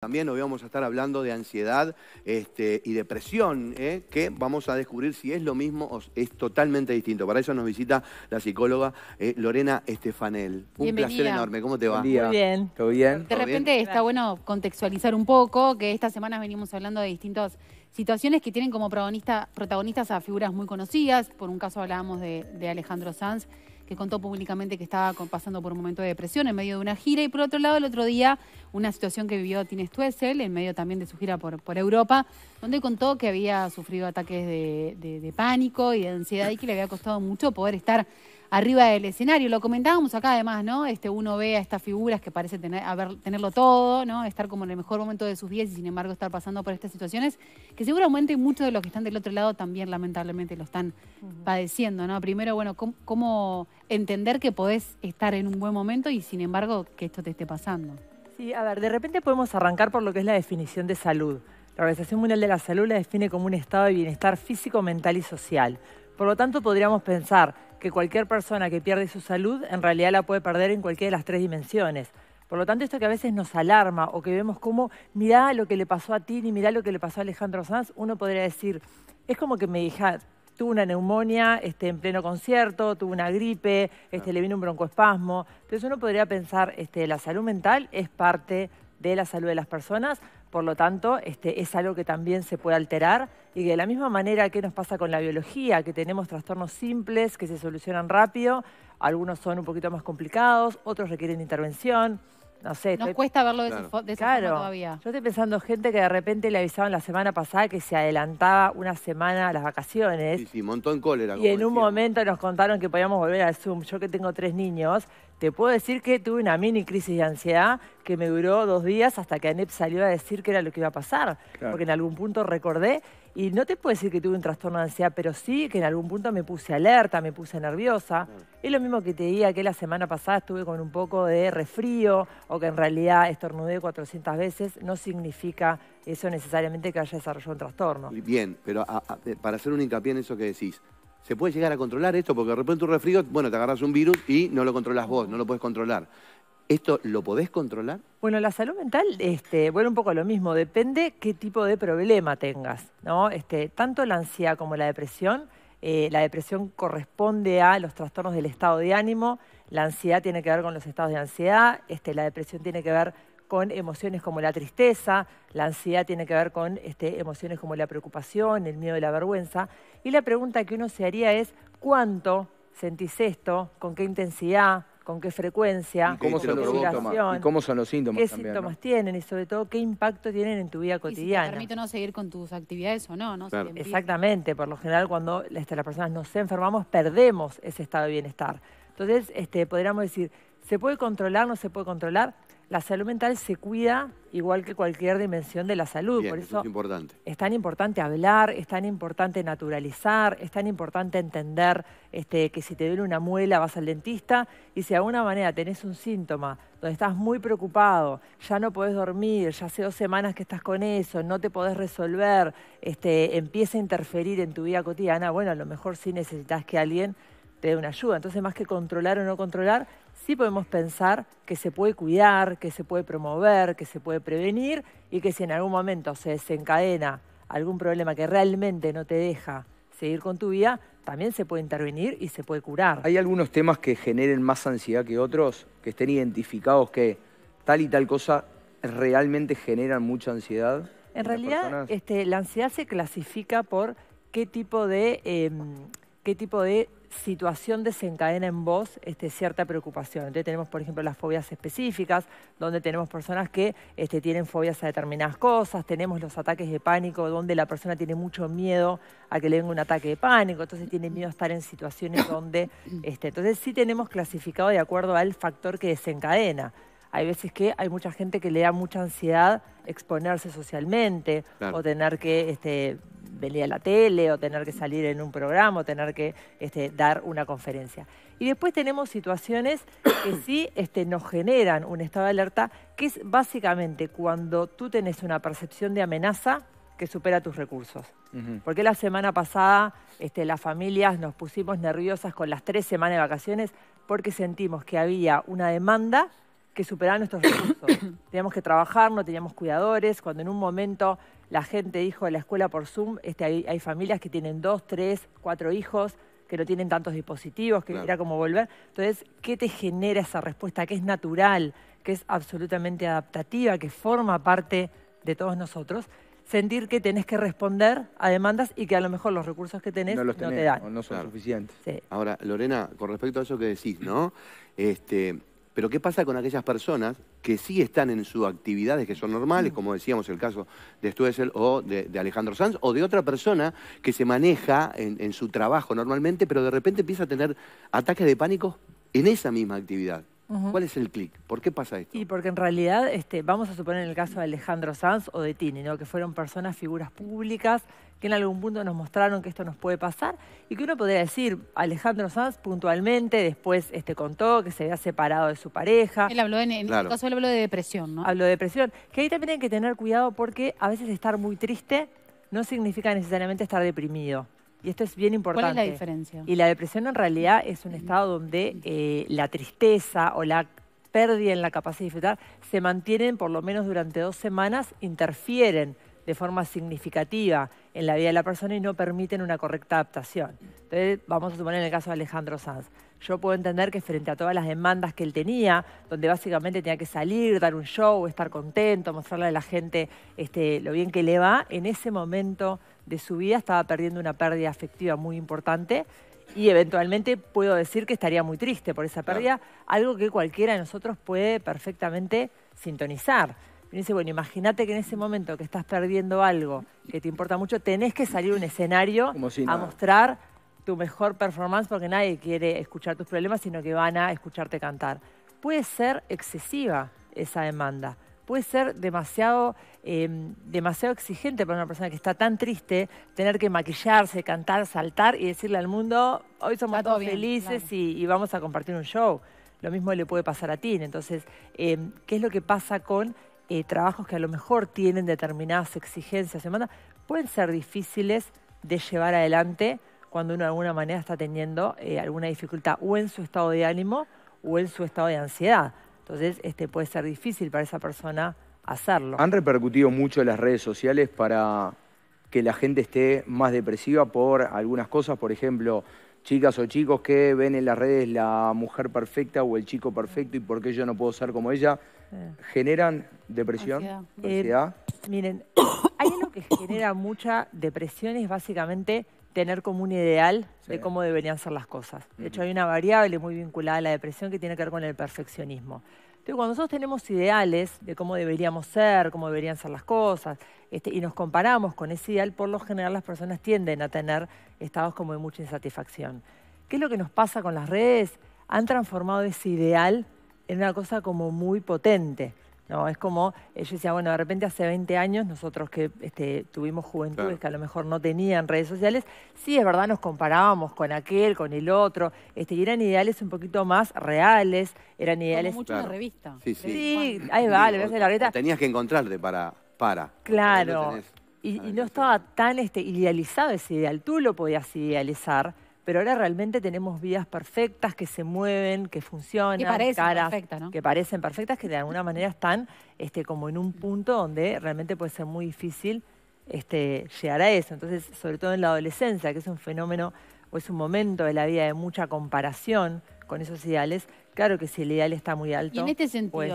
También hoy vamos a estar hablando de ansiedad este, y depresión, ¿eh? que vamos a descubrir si es lo mismo o es totalmente distinto. Para eso nos visita la psicóloga eh, Lorena Estefanel. Un placer enorme, ¿cómo te va? Muy bien. ¿Todo bien? De repente está bueno contextualizar un poco, que estas semanas venimos hablando de distintas situaciones que tienen como protagonista, protagonistas a figuras muy conocidas. Por un caso hablábamos de Alejandro Sanz que contó públicamente que estaba pasando por un momento de depresión en medio de una gira. Y por otro lado, el otro día, una situación que vivió Tines Tuesel, en medio también de su gira por, Europa, donde contó que había sufrido ataques de, de pánico y de ansiedad y que le había costado mucho poder estar arriba del escenario. Lo comentábamos acá además, ¿no? Este, uno ve a estas figuras que parece tenerlo todo, ¿no? Estar como en el mejor momento de sus días y sin embargo estar pasando por estas situaciones que seguramente muchos de los que están del otro lado también lamentablemente lo están padeciendo, ¿no? Primero, bueno, ¿cómo, ¿cómo, entender que podés estar en un buen momento y sin embargo que esto te esté pasando? Sí, a ver, de repente podemos arrancar por lo que es la definición de salud. La Organización Mundial de la Salud la define como un estado de bienestar físico, mental y social. Por lo tanto, podríamos pensar que cualquier persona que pierde su salud en realidad la puede perder en cualquiera de las tres dimensiones. Por lo tanto, esto que a veces nos alarma o que vemos como, mirá lo que le pasó a Tini, mirá lo que le pasó a Alejandro Sanz, uno podría decir, es como que me hija tuvo una neumonía este, en pleno concierto, tuvo una gripe, este, le vino un broncoespasmo. Entonces uno podría pensar, este, la salud mental es parte de la salud de las personas, por lo tanto, este, es algo que también se puede alterar y que de la misma manera que nos pasa con la biología, que tenemos trastornos simples que se solucionan rápido, algunos son un poquito más complicados, otros requieren intervención no sé. Nos cuesta verlo de, claro. de esa todavía. Yo estoy pensando gente que de repente le avisaban la semana pasada que se adelantaba una semana las vacaciones. Sí, sí, montó en cólera. Y en un momento nos contaron que podíamos volver al Zoom. Yo que tengo tres niños, te puedo decir que tuve una mini crisis de ansiedad que me duró dos días hasta que ANEP salió a decir que era lo que iba a pasar. Porque en algún punto recordé y no te puedo decir que tuve un trastorno de ansiedad, pero sí que en algún punto me puse alerta, me puse nerviosa. Mm. Es lo mismo que te diga que la semana pasada estuve con un poco de resfrío o que en realidad estornudé 400 veces, no significa eso necesariamente que haya desarrollado un trastorno. Bien, pero eh, para hacer un hincapié en eso que decís, ¿se puede llegar a controlar esto? Porque de repente un resfrío, bueno, te agarras un virus y no lo controlas vos, no lo puedes controlar. ¿Esto lo podés controlar? Bueno, la salud mental este, un poco lo mismo, depende qué tipo de problema tengas, ¿no? Este, tanto la ansiedad como la depresión, eh, la depresión corresponde a los trastornos del estado de ánimo, la ansiedad tiene que ver con los estados de ansiedad, este, la depresión tiene que ver con emociones como la tristeza, la ansiedad tiene que ver con este, emociones como la preocupación, el miedo y la vergüenza. Y la pregunta que uno se haría es, ¿cuánto sentís esto? ¿Con qué intensidad? con qué frecuencia, cómo, son los síntomas? Qué síntomas tienen y sobre todo qué impacto tienen en tu vida cotidiana. te permite no seguir con tus actividades o no, Exactamente, por lo general cuando este, las personas nos enfermamos perdemos ese estado de bienestar. Entonces, este, podríamos decir, ¿se puede controlar, no se puede controlar? la salud mental se cuida igual que cualquier dimensión de la salud. Por eso, es, es tan importante hablar, es tan importante naturalizar, es tan importante entender este, que si te duele una muela vas al dentista y si de alguna manera tenés un síntoma donde estás muy preocupado, ya no podés dormir, ya hace dos semanas que estás con eso, no te podés resolver, este, empieza a interferir en tu vida cotidiana, bueno, a lo mejor sí necesitas que alguien te da una ayuda. Entonces, más que controlar o no controlar, sí podemos pensar que se puede cuidar, que se puede promover, que se puede prevenir y que si en algún momento se desencadena algún problema que realmente no te deja seguir con tu vida, también se puede intervenir y se puede curar. ¿Hay algunos temas que generen más ansiedad que otros, que estén identificados que tal y tal cosa realmente generan mucha ansiedad? En, realidad, este, la ansiedad se clasifica por qué tipo de, em, qué tipo de situación desencadena en vos este, cierta preocupación. Entonces tenemos, por ejemplo, las fobias específicas, donde tenemos personas que este, tienen fobias a determinadas cosas, tenemos los ataques de pánico, donde la persona tiene mucho miedo a que le venga un ataque de pánico, entonces tiene miedo a estar en situaciones donde... Este, entonces sí tenemos clasificado de acuerdo al factor que desencadena hay veces que hay mucha gente que le da mucha ansiedad exponerse socialmente o tener que este, venir a la tele o tener que salir en un programa o tener que este, dar una conferencia. Y después tenemos situaciones que sí este, nos generan un estado de alerta, que es básicamente cuando tú tenés una percepción de amenaza que supera tus recursos. Porque la semana pasada este, las familias nos pusimos nerviosas con las tres semanas de vacaciones porque sentimos que había una demanda que superaban nuestros recursos. teníamos que trabajar, no teníamos cuidadores. Cuando en un momento la gente dijo de la escuela por Zoom, este, hay, familias que tienen dos, tres, cuatro hijos, que no tienen tantos dispositivos, que era como volver. Entonces, ¿qué te genera esa respuesta? Que es natural, que es absolutamente adaptativa, que forma parte de todos nosotros. Sentir que tenés que responder a demandas y que a lo mejor los recursos que tenés no, te dan. no son suficientes. Ahora, Lorena, con respecto a eso que decís, ¿no? Este, pero ¿qué pasa con aquellas personas que sí están en sus actividades que son normales, mm. como decíamos el caso de Stuessel o de, Alejandro Sanz, o de otra persona que se maneja en su trabajo normalmente, pero de repente empieza a tener ataques de pánico en esa misma actividad? ¿Cuál es el clic? ¿Por qué pasa esto? Y porque en realidad, este, vamos a suponer en el caso de Alejandro Sanz o de Tini, ¿no? que fueron personas, figuras públicas, que en algún punto nos mostraron que esto nos puede pasar y que uno podría decir, Alejandro Sanz puntualmente después este, contó que se había separado de su pareja. Él habló, en, este caso de depresión, ¿no? Habló de depresión, que ahí también hay que tener cuidado porque a veces estar muy triste no significa necesariamente estar deprimido. Y esto es bien importante. ¿Cuál es la diferencia? Y la depresión en realidad es un estado donde eh, la tristeza o la pérdida en la capacidad de disfrutar se mantienen por lo menos durante dos semanas, interfieren de forma significativa en la vida de la persona y no permiten una correcta adaptación. Entonces, vamos a suponer en el caso de Alejandro Sanz. Yo puedo entender que frente a todas las demandas que él tenía, donde básicamente tenía que salir, dar un show, estar contento, mostrarle a la gente este, lo bien que le va, en ese momento de su vida, estaba perdiendo una pérdida afectiva muy importante y eventualmente puedo decir que estaría muy triste por esa pérdida, algo que cualquiera de nosotros puede perfectamente sintonizar. dice, bueno, imagínate que en ese momento que estás perdiendo algo que te importa mucho, tenés que salir a un escenario a mostrar tu mejor performance porque nadie quiere escuchar tus problemas, sino que van a escucharte cantar. Puede ser excesiva esa demanda puede ser demasiado, em, demasiado exigente para una persona que está tan triste tener que maquillarse, cantar, saltar y decirle al mundo, hoy somos todos felices y, vamos a compartir un show. Lo mismo le puede pasar a ti. Entonces, em, ¿qué es lo que pasa con eh, trabajos que a lo mejor tienen determinadas exigencias? pueden ser difíciles de llevar adelante cuando uno de alguna manera está teniendo eh, alguna dificultad o en su estado de ánimo o en su estado de ansiedad. Entonces este, puede ser difícil para esa persona hacerlo. Han repercutido mucho las redes sociales para que la gente esté más depresiva por algunas cosas, por ejemplo, chicas o chicos que ven en las redes la mujer perfecta o el chico perfecto y por qué yo no puedo ser como ella, eh. generan depresión, eh, miren, hay algo que genera mucha depresión es básicamente tener como un ideal de cómo deberían ser las cosas. De hecho, hay una variable muy vinculada a la depresión que tiene que ver con el perfeccionismo. Entonces, cuando nosotros tenemos ideales de cómo deberíamos ser, cómo deberían ser las cosas, este, y nos comparamos con ese ideal, por lo general las personas tienden a tener estados como de mucha insatisfacción. ¿Qué es lo que nos pasa con las redes? Han transformado ese ideal en una cosa como muy potente. No, es como, eh, yo decía, bueno, de repente hace 20 años nosotros que este, tuvimos juventudes que a lo mejor no tenían redes sociales, sí es verdad, nos comparábamos con aquel, con el otro, este, y eran ideales un poquito más reales, eran ideales... revista. Sí, sí. sí ahí va, la Tenías que encontrarte para... para claro. Ah, y, no estaba tan este, idealizado ese ideal, tú lo podías idealizar pero ahora realmente tenemos vidas perfectas que se mueven, que funcionan, que parecen perfectas, que de alguna manera están este, como en un punto donde realmente puede ser muy difícil este, llegar a eso. Entonces, sobre todo en la adolescencia, que es un fenómeno o es un momento de la vida de mucha comparación con esos ideales, claro que si el ideal está muy alto, y este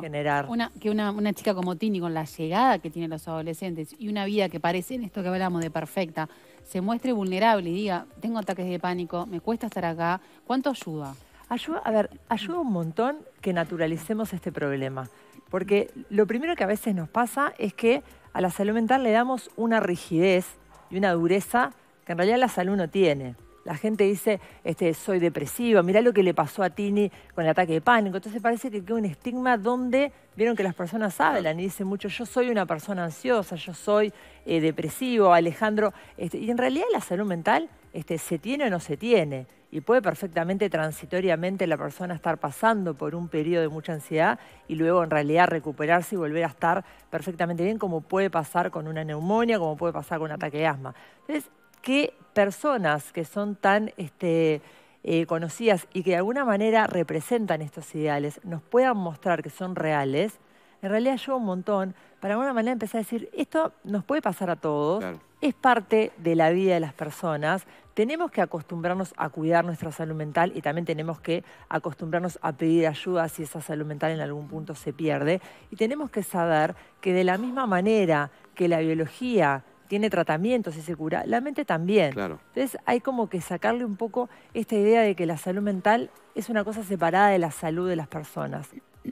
generar... que una, una chica como Tini, con la llegada que tienen los adolescentes y una vida que parece, en esto que hablamos de perfecta, se muestre vulnerable y diga, tengo ataques de pánico, me cuesta estar acá, ¿cuánto ayuda? Ayuda, a ver, ayuda un montón que naturalicemos este problema. Porque lo primero que a veces nos pasa es que a la salud mental le damos una rigidez y una dureza que en realidad la salud no tiene. La gente dice, este, soy depresiva, mirá lo que le pasó a Tini con el ataque de pánico. Entonces parece que queda un estigma donde vieron que las personas hablan y dicen mucho, yo soy una persona ansiosa, yo soy eh, depresivo, Alejandro. Este, y en realidad la salud mental este, se tiene o no se tiene. Y puede perfectamente transitoriamente la persona estar pasando por un periodo de mucha ansiedad y luego en realidad recuperarse y volver a estar perfectamente bien, como puede pasar con una neumonía, como puede pasar con un ataque de asma. Entonces, que personas que son tan este, eh, conocidas y que de alguna manera representan estos ideales nos puedan mostrar que son reales, en realidad ayuda un montón para de alguna manera empezar a decir, esto nos puede pasar a todos, es parte de la vida de las personas, tenemos que acostumbrarnos a cuidar nuestra salud mental y también tenemos que acostumbrarnos a pedir ayuda si esa salud mental en algún punto se pierde y tenemos que saber que de la misma manera que la biología tiene tratamientos y se cura, la mente también. Entonces hay como que sacarle un poco esta idea de que la salud mental es una cosa separada de la salud de las personas.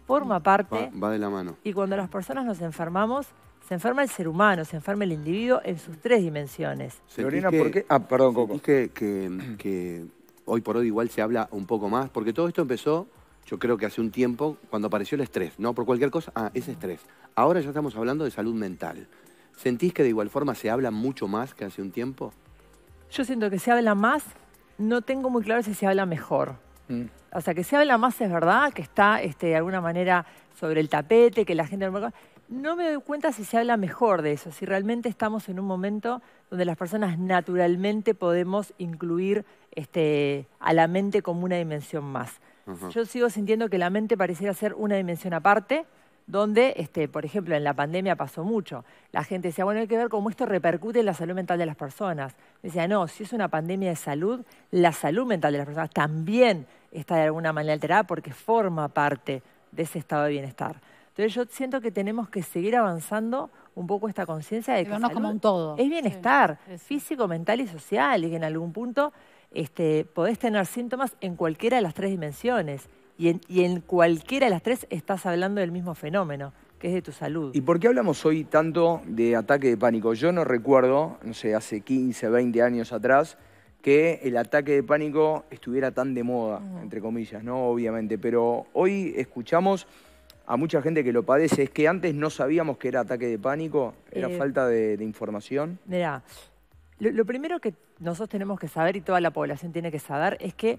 Forma parte. Va, de la mano. Y cuando las personas nos enfermamos, se enferma el ser humano, se enferma el individuo en sus tres dimensiones. Lorena, ¿por qué? Ah, perdón, Coco. Que, que hoy por hoy igual se habla un poco más, porque todo esto empezó yo creo que hace un tiempo, cuando apareció el estrés, ¿no? Por cualquier cosa, ah, es estrés. Ahora ya estamos hablando de salud mental. ¿Sentís que de igual forma se habla mucho más que hace un tiempo? Yo siento que se habla más, no tengo muy claro si se habla mejor. Mm. O sea, que se habla más es verdad, que está este, de alguna manera sobre el tapete, que la gente... No me doy cuenta si se habla mejor de eso, si realmente estamos en un momento donde las personas naturalmente podemos incluir este, a la mente como una dimensión más. Yo sigo sintiendo que la mente pareciera ser una dimensión aparte, donde, este, por ejemplo, en la pandemia pasó mucho. La gente decía, bueno, hay que ver cómo esto repercute en la salud mental de las personas. Decía, no, si es una pandemia de salud, la salud mental de las personas también está de alguna manera alterada porque forma parte de ese estado de bienestar. Entonces yo siento que tenemos que seguir avanzando un poco esta conciencia de que salud como todo. es bienestar físico, mental y social y que en algún punto este, podés tener síntomas en cualquiera de las tres dimensiones y en, cualquiera de las tres estás hablando del mismo fenómeno, que es de tu salud. ¿Y por qué hablamos hoy tanto de ataque de pánico? Yo no recuerdo, no sé, hace 15, 20 años atrás, que el ataque de pánico estuviera tan de moda, entre comillas, ¿no? Obviamente, pero hoy escuchamos a mucha gente que lo padece, es que antes no sabíamos que era ataque de pánico, era eh, falta de, información. Mira, lo primero que nosotros tenemos que saber y toda la población tiene que saber es que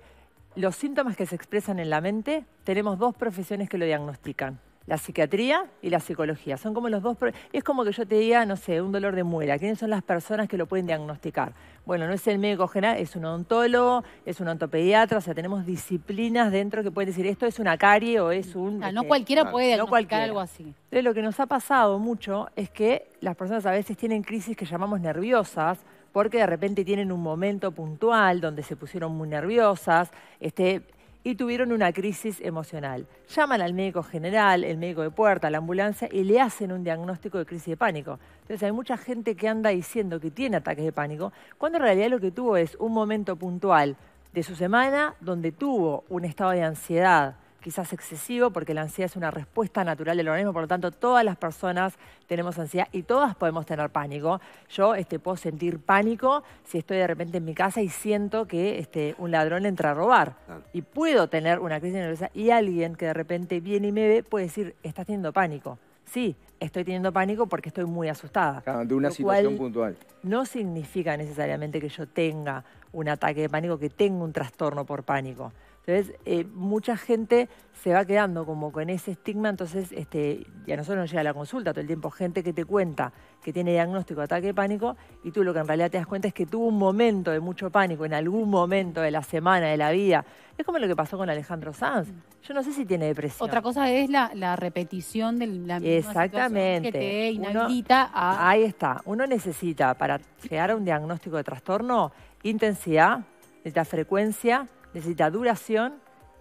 los síntomas que se expresan en la mente, tenemos dos profesiones que lo diagnostican. La psiquiatría y la psicología. Son como los dos... Es como que yo te diga, no sé, un dolor de muela. ¿Quiénes son las personas que lo pueden diagnosticar? Bueno, no es el médico general, es un odontólogo, es un ontopediatra. O sea, tenemos disciplinas dentro que pueden decir esto es una carie o es un... Ah, no, este, cualquiera puede diagnosticar no cualquiera. algo así. Entonces, lo que nos ha pasado mucho es que las personas a veces tienen crisis que llamamos nerviosas porque de repente tienen un momento puntual donde se pusieron muy nerviosas este, y tuvieron una crisis emocional. Llaman al médico general, el médico de puerta, la ambulancia y le hacen un diagnóstico de crisis de pánico. Entonces hay mucha gente que anda diciendo que tiene ataques de pánico, cuando en realidad lo que tuvo es un momento puntual de su semana donde tuvo un estado de ansiedad quizás excesivo, porque la ansiedad es una respuesta natural del organismo, por lo tanto todas las personas tenemos ansiedad y todas podemos tener pánico. Yo este, puedo sentir pánico si estoy de repente en mi casa y siento que este, un ladrón entra a robar. Y puedo tener una crisis nerviosa y alguien que de repente viene y me ve puede decir, estás teniendo pánico. Sí, estoy teniendo pánico porque estoy muy asustada. De una situación puntual. No significa necesariamente que yo tenga un ataque de pánico, que tenga un trastorno por pánico. Entonces, eh, mucha gente se va quedando como con ese estigma, entonces, este, ya a nosotros nos llega la consulta todo el tiempo, gente que te cuenta que tiene diagnóstico de ataque de pánico, y tú lo que en realidad te das cuenta es que tuvo un momento de mucho pánico, en algún momento de la semana, de la vida. Es como lo que pasó con Alejandro Sanz. Yo no sé si tiene depresión. Otra cosa es la, repetición de la misma Exactamente. que te inhabilita a... Ahí está. Uno necesita, para llegar a un diagnóstico de trastorno, intensidad, necesita frecuencia, necesita duración,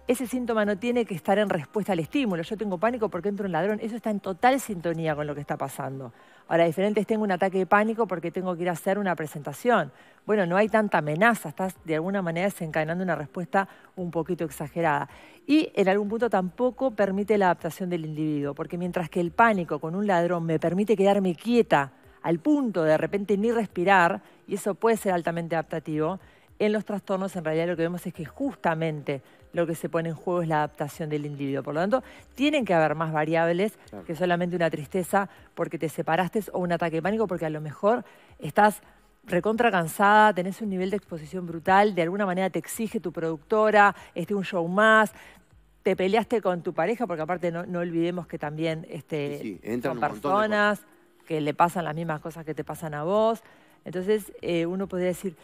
ese síntoma no tiene que estar en respuesta al estímulo. Yo tengo pánico porque entro un ladrón. Eso está en total sintonía con lo que está pasando. Ahora, diferente es tengo un ataque de pánico porque tengo que ir a hacer una presentación. Bueno, no hay tanta amenaza. Estás de alguna manera desencadenando una respuesta un poquito exagerada. Y en algún punto tampoco permite la adaptación del individuo. Porque mientras que el pánico con un ladrón me permite quedarme quieta al punto de, de repente ni respirar, y eso puede ser altamente adaptativo, en los trastornos en realidad lo que vemos es que justamente lo que se pone en juego es la adaptación del individuo. Por lo tanto, tienen que haber más variables que solamente una tristeza porque te separaste o un ataque de pánico porque a lo mejor estás recontra cansada, tenés un nivel de exposición brutal, de alguna manera te exige tu productora, este un show más, te peleaste con tu pareja porque aparte no, olvidemos que también este, son personas que le pasan las mismas cosas que te pasan a vos. Entonces, eh, uno podría decir,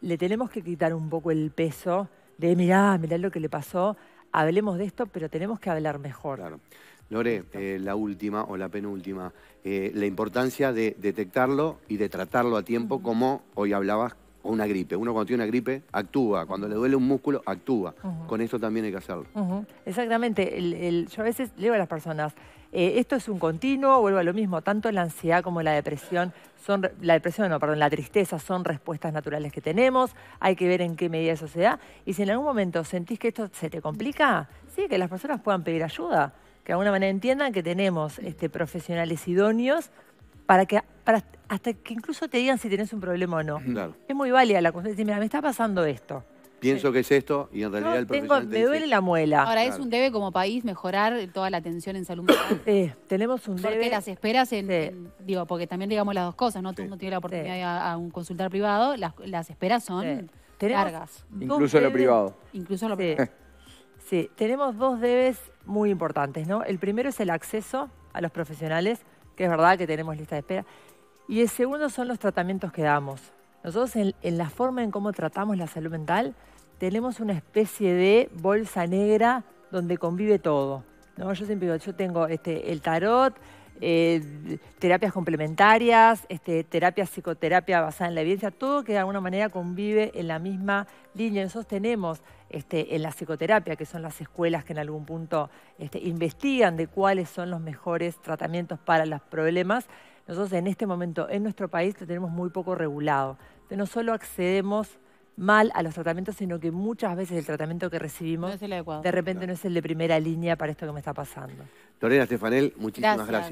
le tenemos que quitar un poco el peso de mirá, mirá lo que le pasó, hablemos de esto, pero tenemos que hablar mejor. Claro. Lore, eh, la última o la penúltima, eh, la importancia de detectarlo y de tratarlo a tiempo, como hoy hablabas o una gripe. Uno cuando tiene una gripe actúa, cuando le duele un músculo actúa. Con eso también hay que hacerlo. Exactamente, yo a veces leo a las personas, eh, esto es un continuo, vuelvo a lo mismo, tanto la ansiedad como la depresión, son, la depresión, no, perdón, la tristeza son respuestas naturales que tenemos, hay que ver en qué medida eso se da, y si en algún momento sentís que esto se te complica, sí, que las personas puedan pedir ayuda, que de alguna manera entiendan que tenemos este, profesionales idóneos para que para, hasta que incluso te digan si tienes un problema o no. Es muy válida la consulta. Decir, mira, ah, me está pasando esto. Pienso que es esto y en realidad el profesional Me duele la muela. Ahora, es un debe como país mejorar toda la atención en salud mental. Sí, eh, tenemos un debe. Porque las esperas Digo, porque también digamos las dos cosas, ¿no? Todo no tiene la oportunidad de a, a, un consultar privado. Las, esperas son largas. Incluso en lo privado. Incluso lo privado. sí, tenemos dos debes muy importantes, ¿no? El primero es el acceso a los profesionales que es verdad que tenemos lista de espera. Y el segundo son los tratamientos que damos. Nosotros en, la forma en cómo tratamos la salud mental tenemos una especie de bolsa negra donde convive todo. ¿no? Yo siempre digo, yo tengo este, el tarot, eh, terapias complementarias, este, terapia, psicoterapia basada en la evidencia, todo que de alguna manera convive en la misma línea. Nosotros tenemos este, en la psicoterapia, que son las escuelas que en algún punto este, investigan de cuáles son los mejores tratamientos para los problemas. Nosotros en este momento en nuestro país lo tenemos muy poco regulado. Entonces no solo accedemos mal a los tratamientos, sino que muchas veces el tratamiento que recibimos de repente no es el de primera línea para esto que me está pasando. Lorena Estefanel, muchísimas gracias.